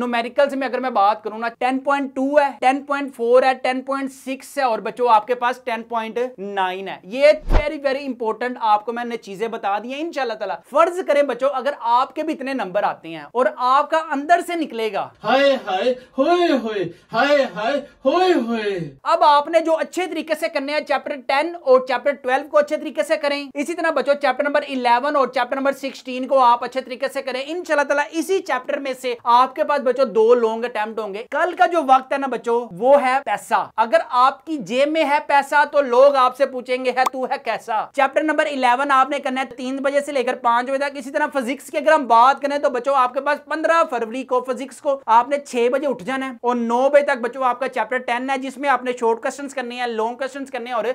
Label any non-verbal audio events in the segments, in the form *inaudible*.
Numerical में अगर मैं बात करूं ना 10.2 है 10.4 है 10.6 है और बच्चों आपके पास 10.9 है ये वेरी वेरी इंपॉर्टेंट आपको मैंने चीजें बता दी हैं इंशाल्लाह ताला फर्ज करें बच्चों अगर आपके भी इतने नंबर आते हैं और आपका अंदर से निकलेगा हाय हाय होए होए हाय हाय होए होए अब आपने जो अच्छे तरीके से करने हैं चैप्टर टेन और चैप्टर ट्वेल्व को अच्छे तरीके से करें इसी तरह बच्चों चैप्टर नंबर इलेवन और चैप्टर नंबर सिक्सटीन को आप अच्छे तरीके से करें इन तला इसी चैप्टर में से आपके पास बच्चों दो लॉन्ग अटेम्प्ट होंगे कल का जो वक्त है ना बच्चों वो है पैसा अगर आपकी जेब में है पैसा तो लोग आपसे पूछेंगे है तू है कैसा चैप्टर नंबर इलेवन आपने करना है तीन बजे से लेकर पांच बजे तक इसी तरह फिजिक्स की अगर हम बात करें तो बच्चों आपके पास पंद्रह फरवरी को फिजिक्स को आपने छह बजे उठ जाना है और नौ बजे तक बच्चों आपका चैप्टर टेन है जिसमें आपने शॉर्ट क्वेश्चन करने हैं लॉन्ग क्वेश्चन करने और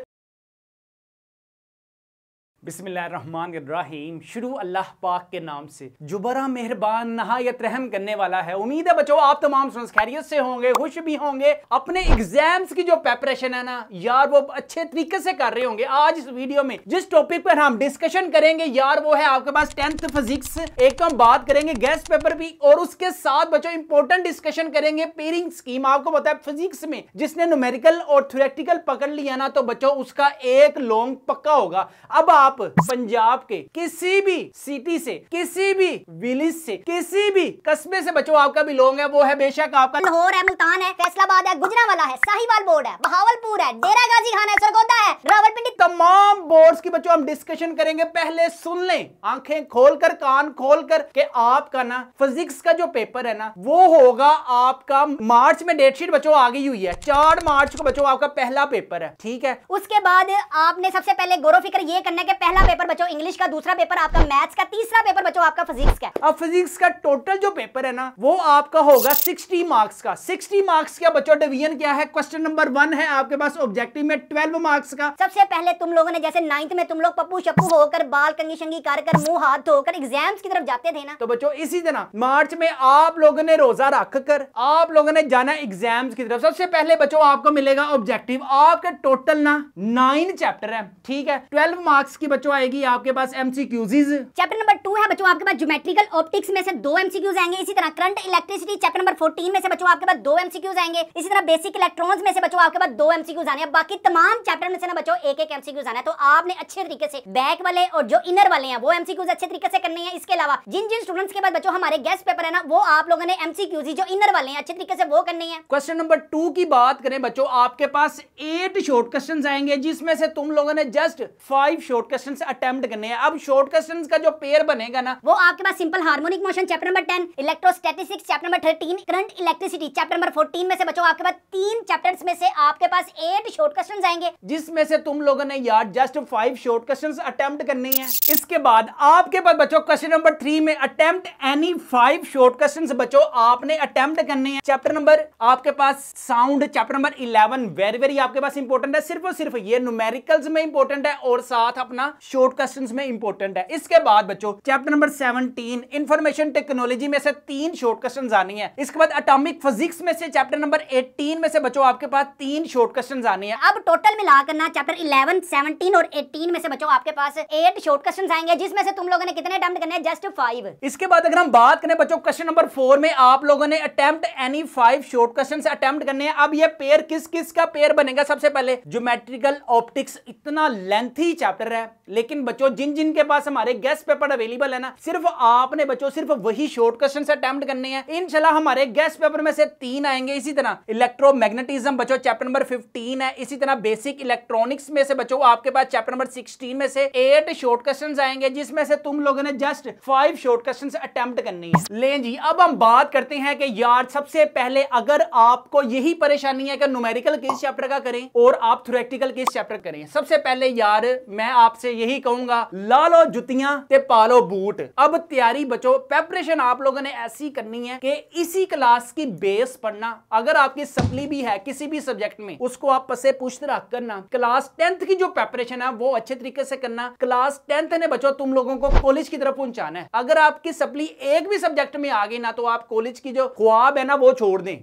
बिसमीम शुरू अल्लाह पाक के नाम से जो बड़ा मेहरबान नहायत रहम करने वाला है उम्मीद है बच्चों आप तमाम स्टूडेंट्स खैरियत से होंगे खुश भी होंगे अपने एग्जाम्स की जो प्रेपरेशन है ना यार वो अच्छे तरीके से कर रहे होंगे आज इस वीडियो में जिस टॉपिक पर हम डिस्कशन करेंगे यार वो है आपके पास टेंथ फिजिक्स एक तो हम बात करेंगे गेस्ट पेपर भी और उसके साथ बच्चों इंपॉर्टेंट डिस्कशन करेंगे पेरिंग स्कीम आपको पता फिजिक्स में जिसने न्यूमेरिकल और थ्योरेटिकल पकड़ लिया ना तो बच्चों उसका एक लॉन्ग पक्का होगा अब आप आप पंजाब के किसी भी सिटी से किसी भी विलेज से किसी भी कस्बे से बचो आपका भी लोग है वो है बेशक आपका लाहौर है मुल्तान है फैसलाबाद है गुजरा वाला है साहिवाल बोर्ड है बहावलपुर है डेरा गाजी खान है सरगोदा है रावलपिंडी तमाम बोर्ड की बच्चों हम डिस्कशन करेंगे पहले सुन लें आंखें खोल कर, कान खोल कर के आपका ना फिजिक्स का जो पेपर है ना वो होगा आपका मार्च में डेट शीट बच्चों आ गई हुई है चार मार्च को बच्चों आपका पहला पेपर है ठीक है उसके बाद आपने सबसे पहले गौरव फिक्र ये करना है कि पहला पेपर बचो इंग्लिश का दूसरा पेपर आपका मैथ्स का तीसरा पेपर बचो आपका फिजिक्स का अब फिजिक्स का टोटल जो पेपर है ना वो आपका होगा सिक्सटी मार्क्स का सिक्सटी मार्क्स क्या बच्चों डिवीजन क्या है क्वेश्चन नंबर वन है आपके पास ऑब्जेक्टिव में ट्वेल्व मार्क्स का सबसे पहले तुम लोगों ने जैसे नाइन्थ में तुम लोग पप्पू शप्पू होकर बाल कंगी शंगी कर कर मुंह हाथ धोकर एग्जाम की तरफ जाते थे ना तो बच्चों इसी तरह मार्च में आप लोगों ने रोजा रख कर आप लोगों ने जाना एग्जाम की तरफ सबसे पहले बच्चों आपको मिलेगा ऑब्जेक्टिव आपके टोटल ना नाइन चैप्टर है ठीक है ट्वेल्व मार्क्स की बच्चों आएगी आपके पास एमसीक्यूज चैप्टर नंबर टू है बच्चों आपके पास ज्योमेट्रिकल ऑप्टिक्स में से दो एमसीक्यूज आएंगे इसी तरह current electricity chapter number fourteen में से बच्चों आपके पास दो एमसीक्यूज आएंगे इसी तरह बेसिक इलेक्ट्रॉन में से बच्चों आपके पास दो एमसीक्यूज आने बाकी तमाम चैप्टर में से ना बच्चों एक एक एमसीक्यूज आना है तो आपने अच्छे तरीके से बैक वाले और जो इनर वाले हैं वो एमसीक्यूज अच्छे तरीके से करने हैं इसके अलावा जिन जिन स्टूडेंट्स के पास बच्चों हमारे गेस्ट पेपर है ना वो आप लोगों ने एमसीक्यूज जो इनर वाले हैं अच्छे तरीके से वो करने हैं क्वेश्चन नंबर टू की बात करें बच्चों आपके पास एट शॉर्ट क्वेश्चन आएंगे जिसमें से तुम लोगों ने just five short question attempt करने हैं अब शॉर्ट क्वेश्चन का जो पेयर बनेगा ना वो आपके पास simple harmonic motion chapter number ten electrostatics chapter number thirteen current electricity chapter number fourteen में से बचो आपके पास तीन चैप्टर में से आपके पास एट शॉर्ट क्वेश्चन आएंगे जिसमें से तुम लोगों ने यार just five short question attempt करने हैं इसके बाद आपके पास बचो क्वेश्चन नंबर थ्री में attempt any five short question बचो आपने अटेम्प्ट करने हैं चैप्टर नंबर आपके पास sound chapter number eleven very very आपके पास इंपोर्टेंट है सिर्फ और सिर्फ ये न्यूमेरिकल्स में इंपोर्टेंट है और साथ अपना शॉर्ट क्वेश्चन में इंपॉर्टेंट है इसके बाद बच्चों chapter number seventeen information technology में से तीन शॉर्ट क्वेश्चन आनी है इसके बाद अटोमिक फिजिक्स में से चैप्टर नंबर एटीन में से बच्चों आपके पास तीन शॉर्ट क्वेश्चन आनी है अब टोटल मिला करना चैप्टर इलेवन सेवनटीन और एटीन में से बच्चों आपके पास एट शॉर्ट क्वेश्चन आएंगे जिसमें से तुम लोगों ने कितने अटेम्प्ट करने जस्ट फाइव इसके बाद अगर हम बात करें बच्चों क्वेश्चन नंबर फोर में आप लोगों ने attempt any five short question attempt करने हैं अब ये पेयर किस किस का पेयर बनेगा सबसे पहले ज्योमेट्रिकल ऑप्टिक्स इतना लेंथी चैप्टर है लेकिन बच्चों जिन जिन के पास हमारे गेस्ट पेपर अवेलेबल है ना सिर्फ आपने बच्चों सिर्फ वही शॉर्ट क्वेश्चन अटेम्प्ट करने हैं इनशाला हमारे गेस्ट पेपर में से तीन आएंगे इसी तरह इलेक्ट्रोमैग्नेटिज्म बच्चों चैप्टर नंबर 15 है इसी तरह बेसिक इलेक्ट्रॉनिक्स में से बच्चों आपके पास चैप्टर नंबर 16 में से एट शॉर्ट क्वेश्चन आएंगे जिसमें से तुम लोगों ने just five short question attempt करनी है ले जी अब हम बात करते हैं कि यार सबसे पहले अगर आपको यही परेशानी है कि न्यूमेरिकल किस चैप्टर का करें और आप थ्रोरेटिकल किस चैप्टर करें सबसे पहले यार मैं आपसे यही कहूंगा ला लो जुतियां ते पालो बूट अब तैयारी बचो प्रेपरेशन आप लोगों ने ऐसी करनी है कि इसी क्लास की बेस पढ़ना अगर आपकी सप्ली भी है किसी भी सब्जेक्ट में उसको आप पसे पुष्ट रख करना क्लास टेंथ की जो प्रेपरेशन है वो अच्छे तरीके से करना क्लास टेंथ ने बचो तुम लोगों को कॉलेज की तरफ पहुंचाना है अगर आपकी सप्ली एक भी सब्जेक्ट में आ गई ना तो आप कॉलेज की जो ख्वाब है ना वो छोड़ दें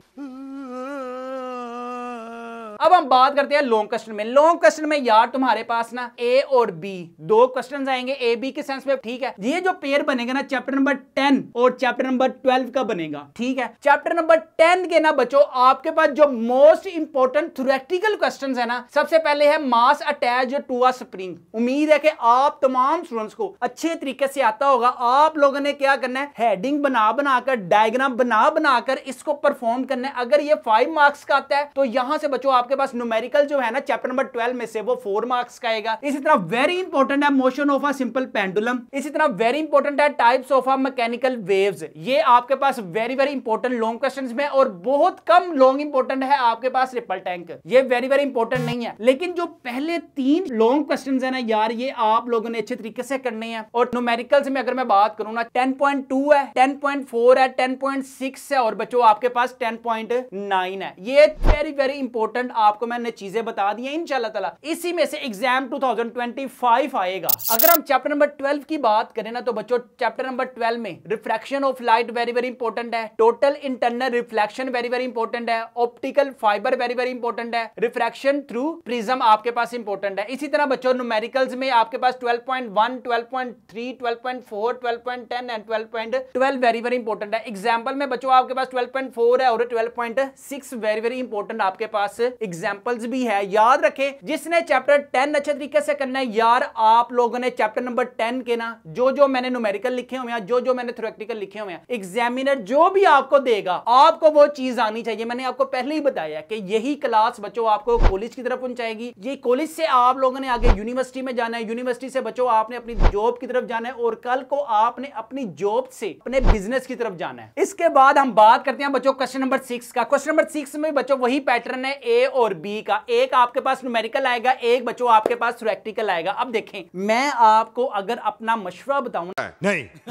अब हम बात करते हैं लॉन्ग क्वेश्चन में लॉन्ग क्वेश्चन में यार तुम्हारे पास ना ए और बी दो क्वेश्चन आएंगे ए बी के सेंस में ठीक है ये जो पेयर बनेगा ना चैप्टर नंबर टेन और चैप्टर नंबर ट्वेल्व का बनेगा ठीक है चैप्टर नंबर टेन के ना बच्चों आपके पास जो मोस्ट इंपोर्टेंट थ्रेटिकल क्वेश्चन है ना सबसे पहले है mass attach to a spring उम्मीद है कि आप तमाम स्टूडेंट्स को अच्छे तरीके से आता होगा आप लोगों ने क्या करना है हेडिंग बना बनाकर डायग्राम बना बनाकर इसको परफॉर्म करना है अगर ये फाइव मार्क्स का आता है तो यहां से बच्चों आप आपके पास न्यूमेरिकल जो है ना चैप्टर नंबर ट्वेल्व में से वो फोर मार्क्स का आएगा इसी तरह वेरी इंपॉर्टेंट है motion of a simple pendulum इसी तरह वेरी इंपॉर्टेंट है types of a mechanical waves ये आपके पास very very important long questions में और बहुत कम लॉन्ग इंपॉर्टेंट है आपके पास रिपल टैंक ये वेरी वेरी इंपॉर्टेंट नहीं है लेकिन जो पहले तीन लॉन्ग क्वेश्चंस है ना यार ये आप लोगों ने अच्छे तरीके से करने हैं और न्यूमेरिकल में अगर मैं बात करूं ना टेन पॉइंट टू है टेन पॉइंट फोर है टेन पॉइंट सिक्स है और बच्चों आपके पास टेन पॉइंट नाइन है ये वेरी वेरी इंपॉर्टेंट आपको मैंने चीजें बता दी हैं इंशाल्लाह ताला इसी में से एग्जाम 2025 आएगा अगर हम चैप्टर नंबर 12 की बात करें ना तो बच्चों चैप्टर नंबर 12 में reflection of light very very important है total internal reflection very very important है optical fibre very very important है रिफ्लेक्शन थ्रू प्रिज्म आपके पास इंपॉर्टेंट है इसी तरह बच्चों न्यूमेरिकल्स में आपके पास 12.1, 12.3, 12.4, 12.10 and twelve very very important है एग्जाम्पल में बच्चों आपके पास 12.4 है और ट्वेल्व 12.6 वेरी वेरी इंपॉर्टेंट आपके पास एग्जाम्पल्स भी है याद रखें जिसने चैप्टर टेन अच्छे तरीके से करना है यार आप लोगों ने चैप्टर नंबर टेन के ना जो जो मैंने न्यूमेरिकल लिखे हुए हैं जो जो मैंने थ्रोक्टिकल लिखे हुए हैं एग्जामिनर जो भी आपको देगा आपको वो चीज आनी चाहिए मैंने आपको पहले ही बताया कि यही क्लास बच्चों आपको कॉलेज की तरफ पहुंचाएगी ये कॉलेज से आप लोगों ने आगे यूनिवर्सिटी में जाना है यूनिवर्सिटी से बच्चों आपने अपनी जॉब की तरफ जाना है और कल को आपने अपनी जॉब से अपने बिजनेस की तरफ जाना है इसके बाद हम बात करते हैं बच्चों क्वेश्चन नंबर सिक्स का क्वेश्चन नंबर सिक्स में बच्चों वही पैटर्न है ए और बी का एक आपके पास न्यूमेरिकल आएगा एक बच्चों आपके पास प्रैक्टिकल आएगा अब देखें मैं आपको अगर अपना मशवरा बताऊ *laughs* नहीं *laughs*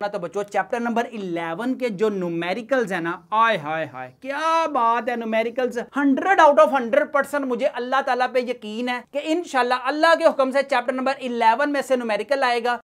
ना तो बच्चों चैप्टर नंबर 11 के जो न्यूमेरिकल्स है ना आय हाय हाय क्या बात है न्यूमेरिकल्स 100 आउट ऑफ 100 परसेंट मुझे अल्लाह ताला पे यकीन है कि इनशाला अल्लाह के हुक्म से चैप्टर नंबर 11 में से न्यूमेरिकल आएगा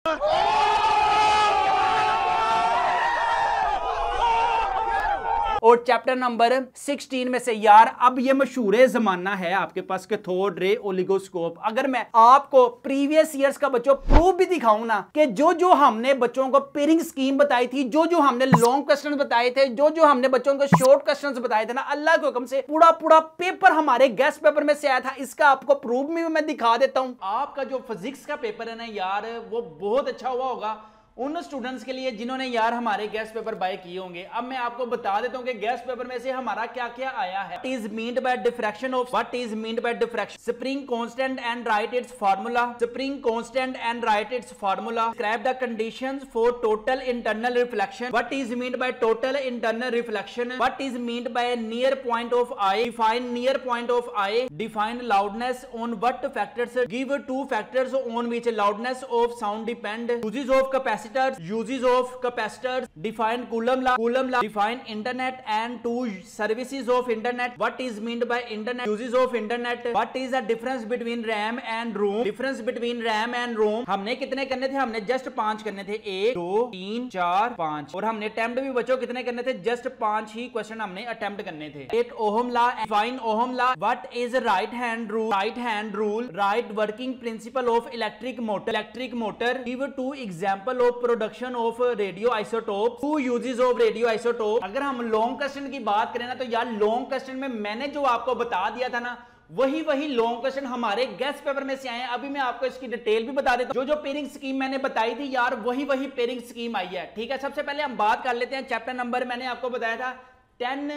और चैप्टर नंबर 16 में से यार अब ये मशहूर जमाना है आपके पास थोड़ रे ओलिगोस्कोप अगर मैं आपको प्रीवियस ईयर्स का बच्चों प्रूफ भी दिखाऊं ना कि जो जो हमने बच्चों को पेरिंग स्कीम बताई थी जो जो हमने लॉन्ग क्वेश्चन बताए थे जो जो हमने बच्चों को शॉर्ट क्वेश्चन बताए थे ना अल्लाह के हुक्म से पूरा पूरा पेपर हमारे गेस्ट पेपर में से आया था इसका आपको प्रूफ भी मैं दिखा देता हूँ आपका जो फिजिक्स का पेपर है ना यार वो बहुत अच्छा हुआ होगा उन स्टूडेंट्स के लिए जिन्होंने यार हमारे गैस पेपर बाय किए होंगे अब मैं आपको बता देता हूँ कि गैस पेपर में से हमारा क्या क्या आया है is mean by diffraction of what is mean by diffraction spring constant and write its formula spring constant and write its formula scrap the condition for total internal reflection what is mean by total internal reflection what is mean by near point of eye define near point of eye define loudness on what factors give two factors on which loudness of sound depend uses of capacity capacitors uses of capacitors define coulomb law coulomb law define internet and two services of internet what is mean by internet uses of internet what is the difference between RAM and ROM difference between RAM and ROM हमने कितने करने थे हमने just पांच करने थे एक दो तीन चार पांच और हमने अटेम्प्ट भी बचो कितने करने थे जस्ट पांच ही क्वेश्चन हमने अटेम्प्ट करने थे eight ohm law define ohm law what is right hand rule right hand rule write working principle of electric motor electric motor give two example of production of radio isotope two two of radio isotope अगर हम long question की बात करें ना तो यार long question में मैंने जो आपको बता दिया था ना वही वही लॉन्ग क्वेश्चन हमारे गेस्ट पेपर में से आए हैं अभी मैं आपको इसकी डिटेल भी बता देता हूं जो जो पेरिंग स्कीम मैंने बताई थी यार वही वही पेरिंग स्कीम आई है ठीक है सबसे पहले हम बात कर लेते हैं चैप्टर नंबर मैंने आपको बताया था टेन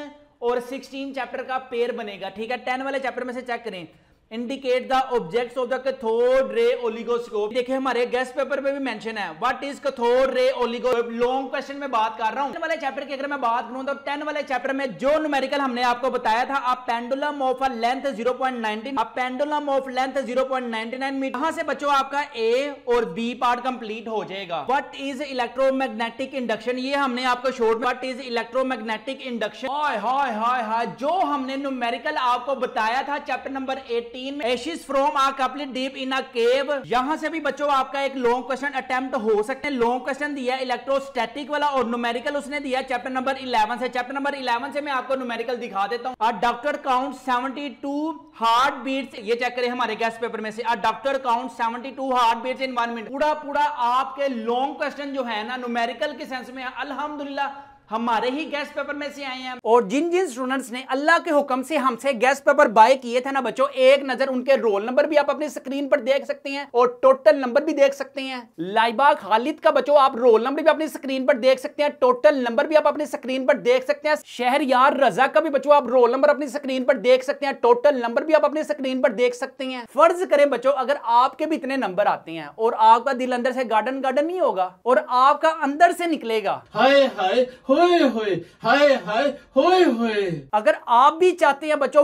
और सिक्सटीन चैप्टर का पेयर बनेगा ठीक है टेन वाले चैप्टर में से चेक करें indicate the objects of the cathode ray oscilloscope देखिए हमारे गेस्ट पेपर में भी मेंशन है what is cathode ray ओलिगोस्कोप long question में बात कर रहा हूं वाले चैप्टर की अगर मैं बात करूं तो 10 वाले चैप्टर में जो न्यूमेरिकल हमने आपको बताया था आप पेंडुलम ऑफ अ लेंथ 0.19 आप पेंडुलम ऑफ लेंथ 0.99 मीटर यहां से बच्चों आपका ए और बी पार्ट कंप्लीट हो जाएगा व्हाट इज इलेक्ट्रोमैग्नेटिक इंडक्शन ये हमने आपको short what is electromagnetic induction hi hi hi hi जो हमने न्यूमेरिकल आपको बताया था चैप्टर नंबर 8 18 में एशिस फ्रॉम आ कपलिट डीप इन अ केव यहां से भी बच्चों आपका एक लॉन्ग क्वेश्चन अटेम्प्ट हो सकते हैं लॉन्ग क्वेश्चन दिया इलेक्ट्रोस्टैटिक वाला और न्यूमेरिकल उसने दिया चैप्टर नंबर 11 से चैप्टर नंबर 11 से मैं आपको न्यूमेरिकल दिखा देता हूं a doctor count 72 heart beats ये चेक करें हमारे गेस्ट पेपर में से a doctor count 72 heart beats in 1 minute पूरा पूरा आपके लॉन्ग क्वेश्चन जो है ना न्यूमेरिकल के सेंस में अल्हम्दुलिल्लाह हमारे ही गैस पेपर में से आए हैं और जिन जिन स्टूडेंट्स ने अल्लाह के हुक्म से हमसे गैस पेपर बाय किए थे ना बच्चों एक नजर उनके रोल नंबर भी आप अपनी स्क्रीन पर देख सकते हैं और टोटल नंबर भी देख सकते हैं लाइबा खालिद का बच्चों आप रोल नंबर भी अपनी स्क्रीन पर देख सकते हैं टोटल नंबर भी आप अपनी स्क्रीन पर देख सकते हैं शहर यार रजा का भी बच्चों आप रोल नंबर अपनी स्क्रीन पर देख सकते हैं टोटल नंबर भी आप अपनी स्क्रीन पर देख सकते हैं फर्ज करें बच्चो अगर आपके भी इतने नंबर आते हैं और आपका दिल अंदर से गार्डन गार्डन नहीं होगा और आपका अंदर से निकलेगा हाय हाय होए होए हाय हाय होए होए अगर आप भी चाहते हैं बच्चों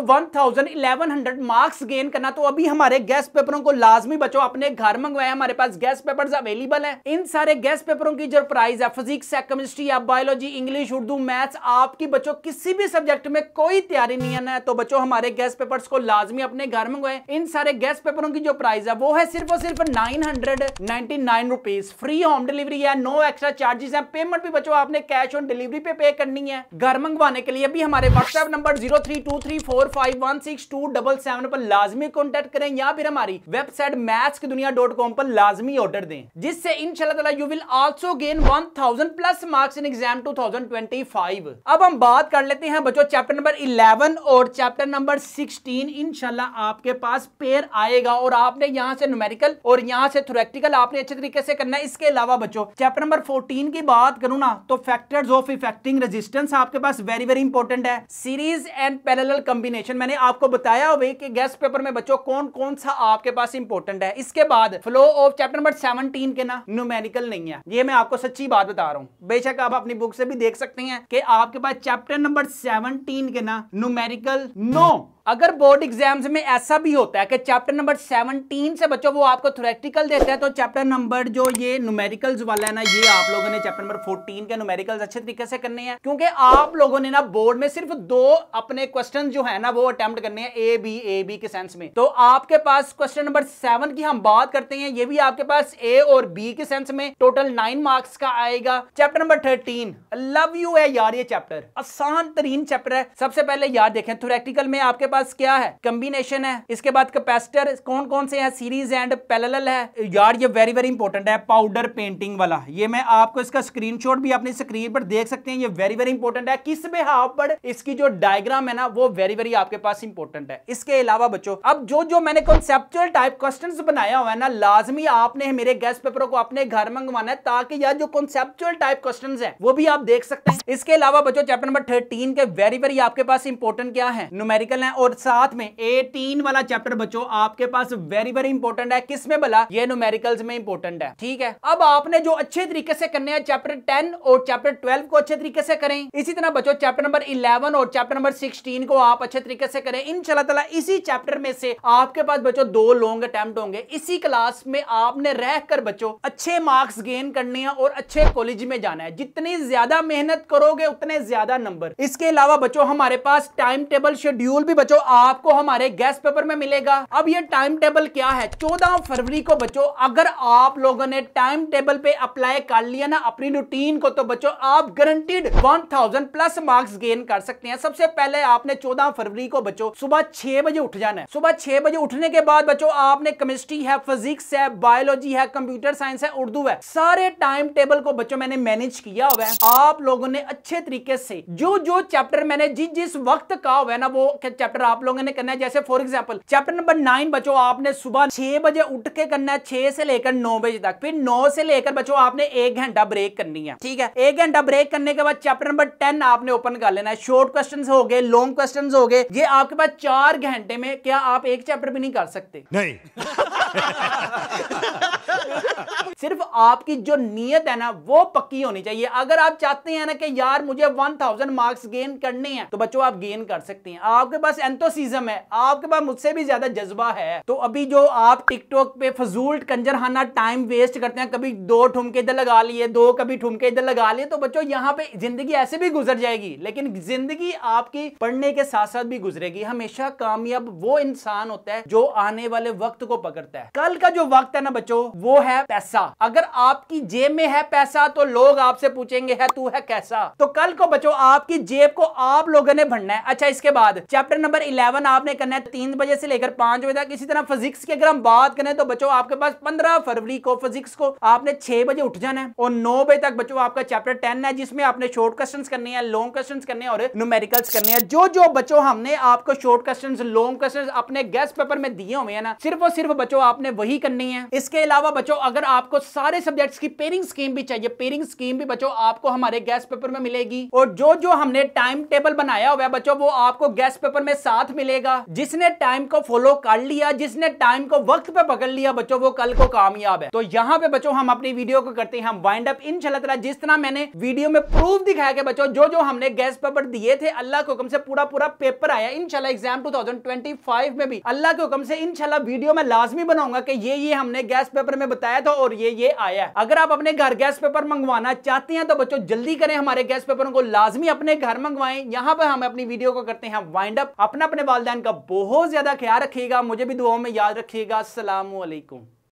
हंड्रेड मार्क्स गेन करना तो अभी हमारे गेस्ट पेपरों को लाजमी बच्चों अपने घर मंगवाए हमारे पास गेस्ट पेपर्स अवेलेबल हैं इन सारे गेस्ट पेपरों की जो प्राइस है फिजिक्स है केमिस्ट्री या बायोलॉजी इंग्लिश उर्दू मैथ्स आपकी बच्चों किसी भी सब्जेक्ट में कोई तैयारी नहीं है तो बच्चों हमारे गेस्ट पेपर्स को लाजमी अपने घर मंगवाए इन सारे गेस्ट पेपरों की जो प्राइस है वो है सिर्फ और सिर्फ nine hundred ninety nine rupees free home delivery है नो एक्स्ट्रा चार्जेस है पेमेंट भी बच्चों आपने कैश ऑन डिलीवरी डिलीवरी पे पे करनी है घर मंगवाने के लिए भी हमारे WhatsApp number zero three two three four five one six two double seven पर लाजमी कॉन्टेक्ट करें या फिर हमारी वेबसाइट मैच दुनिया डॉट कॉम पर लाजमी ऑर्डर दें जिससे in you will also gain one thousand plus marks in exam two thousand twenty five अब हम बात कर लेते हैं बच्चों चैप्टर नंबर इलेवन और चैप्टर नंबर सिक्सटीन इनशाला आपके पास पेयर आएगा और आपने यहाँ से न्यूमेरिकल और यहाँ से थ्रोरेक्टिकल आपने अच्छे तरीके से करना है इसके अलावा बच्चों चैप्टर नंबर फोर्टीन की बात करूँ ना तो फैक्टर्स ऑफ इफेक्टिंग रेजिस्टेंस आपके पास वेरी वेरी इंपॉर्टेंट है सीरीज एंड पैरेलल कॉम्बिनेशन मैंने आपको बताया भाई कि गेस्ट पेपर में बच्चों कौन कौन सा आपके पास इंपॉर्टेंट है इसके बाद flow of chapter number seventeen के ना न्यूमेरिकल नहीं है ये मैं आपको सच्ची बात बता रहा हूँ बेशक आप अपनी बुक से भी देख सकते हैं कि आपके पास चैप्टर नंबर सेवनटीन के ना न्यूमेरिकल नो no! अगर बोर्ड एग्जाम्स में ऐसा भी होता है कि चैप्टर नंबर 17 से बच्चों वो आपको थोरेटिकल देता है तो चैप्टर नंबर जो ये न्यूमेरिकल्स वाला है ना ये आप लोगों ने चैप्टर नंबर 14 के न्यूमेरिकल्स अच्छे तरीके से करने हैं क्योंकि आप लोगों ने ना बोर्ड में सिर्फ दो अपने क्वेश्चन जो है ना वो अटेम्प्ट करने हैं ए बी ए बी के सेंस में तो आपके पास क्वेश्चन नंबर सेवन की हम बात करते हैं ये भी आपके पास ए और बी के सेंस में टोटल नाइन मार्क्स का आएगा chapter number thirteen love you है यार ये चैप्टर आसान तरीन चैप्टर है सबसे पहले यार देखें थोरेटिकल में आपके पास क्या है कंबिनेशन है इसके बाद कैपेसिटर कौन कौन से हैं सीरीज एंड पैरेलल है यार ये वेरी वेरी इंपॉर्टेंट है पाउडर पेंटिंग वाला ये मैं आपको इसका स्क्रीनशॉट भी अपनी स्क्रीन पर देख सकते हैं ये वेरी वेरी इंपॉर्टेंट है किस बिहाव हाँ पर इसकी जो डायग्राम है ना वो वेरी वेरी आपके पास इंपॉर्टेंट है इसके अलावा बच्चों अब जो जो मैंने कॉन्सेप्चुअल टाइप क्वेश्चन बनाया हुआ है ना लाजमी आपने मेरे गेस्ट पेपरों को अपने घर मंगवाना है ताकि यार जो कॉन्सेप्चुअल टाइप क्वेश्चन है वो भी आप देख सकते हैं इसके अलावा बच्चों चैप्टर नंबर थर्टीन के वेरी वेरी आपके पास इंपॉर्टेंट क्या है न्यूमेरिकल है और साथ में एटीन वाला चैप्टर बच्चों आपके पास वेरी वेरी इंपॉर्टेंट है किसमें भला ये न्यूमेरिकल्स में इंपॉर्टेंट है ठीक है अब आपने जो अच्छे तरीके से करने हैं चैप्टर टेन और चैप्टर ट्वेल्व को अच्छे तरीके से करें इसी तरह बच्चों चैप्टर नंबर इलेवन और चैप्टर नंबर सिक्सटीन को आप अच्छे तरीके से करें इन चला इसी चैप्टर में से आपके पास बच्चों दो लॉन्ग अटेम्प्ट होंगे इसी क्लास में आपने रहकर बच्चों अच्छे मार्क्स गेन करने हैं और अच्छे कॉलेज में जाना है जितनी ज्यादा मेहनत करोगे उतने ज्यादा नंबर इसके अलावा बच्चों हमारे पास टाइम टेबल शेड्यूल भी बच्चों बच्चों आपको हमारे गैस पेपर में मिलेगा अब ये टाइम टेबल क्या है चौदह फरवरी को बच्चों अगर आप लोगों ने टाइम टेबल पे अप्लाई कर लिया ना अपनी रूटीन को तो बच्चों आप गारंटीड 1000 प्लस मार्क्स गेन कर सकते हैं सबसे पहले आपने 14 फरवरी को बच्चों सुबह छह बजे उठ जाना है सुबह छह बजे उठने के बाद बच्चों आपने केमिस्ट्री है फिजिक्स है बायोलॉजी है कंप्यूटर साइंस है उर्दू है सारे टाइम टेबल को बच्चों मैंने मैनेज किया हुआ है आप लोगों ने अच्छे तरीके से जो जो चैप्टर मैंने जिस जिस वक्त का हुआ है ना वो चैप्टर चैप्टर आप लोगों ने करना है जैसे for example chapter number nine बच्चों आपने सुबह छह बजे उठ के करना है छह से लेकर नौ बजे तक फिर नौ से लेकर बच्चों आपने एक घंटा ब्रेक करनी है ठीक है एक घंटा ब्रेक करने के बाद चैप्टर नंबर टेन आपने ओपन कर लेना है शॉर्ट क्वेश्चन हो गए लॉन्ग क्वेश्चन हो गए ये आपके पास चार घंटे में क्या आप एक चैप्टर भी नहीं कर सकते नहीं *laughs* सिर्फ आपकी जो नीयत है ना वो पक्की होनी चाहिए अगर आप चाहते हैं ना कि यार मुझे 1000 मार्क्स गेन करने हैं तो बच्चों आप गेन कर सकते हैं आपके पास एंथोसिज्म है आपके पास मुझसे भी ज्यादा जज्बा है तो अभी जो आप टिकटॉक पे फजूल कंजरहाना टाइम वेस्ट करते हैं कभी दो ठुमके इधर लगा लिए दो कभी ठुमके इधर लगा लिए तो बच्चों यहाँ पे जिंदगी ऐसे भी गुजर जाएगी लेकिन जिंदगी आपकी पढ़ने के साथ साथ भी गुजरेगी हमेशा कामयाब वो इंसान होता है जो आने वाले वक्त को पकड़ता है है कल का जो वक्त है ना बच्चों वो है पैसा अगर आपकी जेब में है पैसा तो लोग आपसे पूछेंगे है तू है कैसा तो कल को बच्चों आपकी जेब को आप लोगों ने भरना है अच्छा इसके बाद चैप्टर नंबर इलेवन आपने करना है तीन बजे से लेकर पांच बजे तक इसी तरह फिजिक्स की अगर हम बात करें तो बच्चों आपके पास पंद्रह फरवरी को फिजिक्स को आपने छह बजे उठ जाना है और नौ बजे तक बच्चों आपका चैप्टर टेन है जिसमें आपने शॉर्ट क्वेश्चन करने हैं लॉन्ग क्वेश्चन करने और न्यूमेरिकल्स करने हैं जो जो बच्चों हमने आपको शॉर्ट क्वेश्चन लॉन्ग क्वेश्चन अपने गेस्ट पेपर में दिए हुए हैं ना सिर्फ और सिर्फ बच्चों आपने वही करनी है इसके अलावा बच्चों अगर आपको सारे सब्जेक्ट्स की पेरिंग स्कीम भी चाहिए पेरिंग स्कीम भी बच्चों आपको हमारे गैस पेपर में मिलेगी और जो जो हमने टाइम टेबल बनाया हुआ है बच्चों वो आपको गैस पेपर में साथ मिलेगा जिसने टाइम को फॉलो कर लिया जिसने टाइम को वक्त पे पकड़ लिया बच्चों वो कल को कामयाब है तो यहाँ पे बच्चों हम अपनी वीडियो को करते हैं हम वाइंड अप इन चलतरा जिस तरह मैंने वीडियो में प्रूफ दिखाया कि बच्चों जो जो हमने गैस पेपर दिए थे अल्लाह के हुक्म से पूरा पूरा पेपर आया इनशाला एग्जाम टू में भी अल्लाह के हुक्म से इन वीडियो में लाजमी बना बनाऊंगा कि ये ये हमने गैस पेपर में बताया था और ये ये आया है अगर आप अपने घर गैस पेपर मंगवाना चाहते हैं तो बच्चों जल्दी करें हमारे गैस पेपरों को लाजमी अपने घर मंगवाएं यहाँ पर हम अपनी वीडियो को करते हैं वाइंड अप अपना अपने वालदेन का बहुत ज्यादा ख्याल रखिएगा मुझे भी दुआओं में याद रखिएगा असलामकुम